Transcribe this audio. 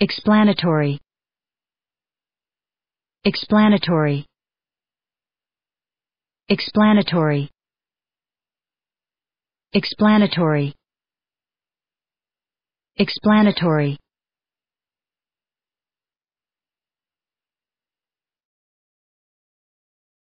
Explanatory. Explanatory. Explanatory. Explanatory. Explanatory.